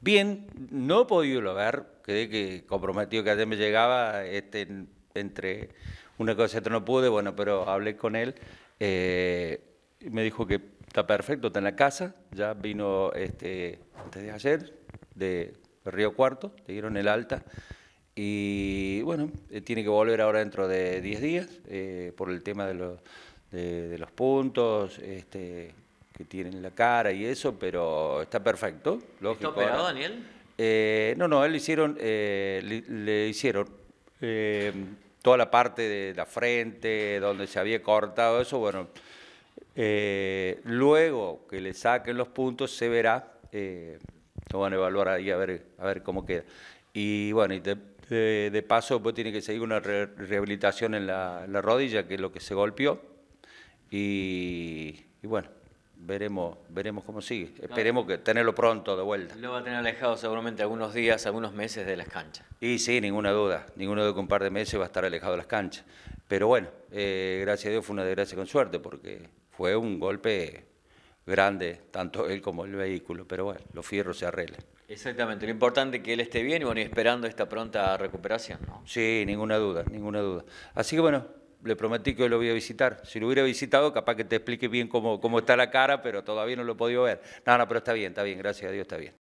Bien, no he podido lograr, quedé que comprometido que ayer me llegaba este, entre una cosa y otra no pude, bueno, pero hablé con él, eh, y me dijo que está perfecto, está en la casa, ya vino este, antes de ayer de Río Cuarto, le dieron el alta, y bueno, eh, tiene que volver ahora dentro de 10 días eh, por el tema de, los, de los puntos, este, que tienen la cara y eso, pero está perfecto. Lógico, ¿Está operado, Daniel? Eh, no, no, le hicieron, eh, le, hicieron eh, toda la parte de la frente, donde se había cortado eso, bueno. luego que le saquen los puntos se verá, lo van a evaluar ahí a ver, a ver cómo queda. Y bueno, y de, paso pues tiene que seguir una rehabilitación en la, rodilla, que es lo que se golpeó. y bueno, veremos, veremos cómo sigue. Esperemos que tenerlo pronto de vuelta. Lo va a tener alejado seguramente algunos días, algunos meses de las canchas. Y sí, ninguna duda. Ninguno de un par de meses va a estar alejado de las canchas. Pero bueno, eh, gracias a Dios fue una desgracia con suerte, porque fue un golpe grande, tanto él como el vehículo. Pero bueno, los fierros se arreglan. Exactamente, lo importante es que él esté bien y bueno, y esperando esta pronta recuperación, ¿no? Sí, ninguna duda, ninguna duda. Así que bueno, le prometí que hoy lo voy a visitar. Si lo hubiera visitado, capaz que te explique bien cómo, cómo está la cara, pero todavía no lo he podido ver. No, no, pero está bien, está bien, gracias a Dios está bien.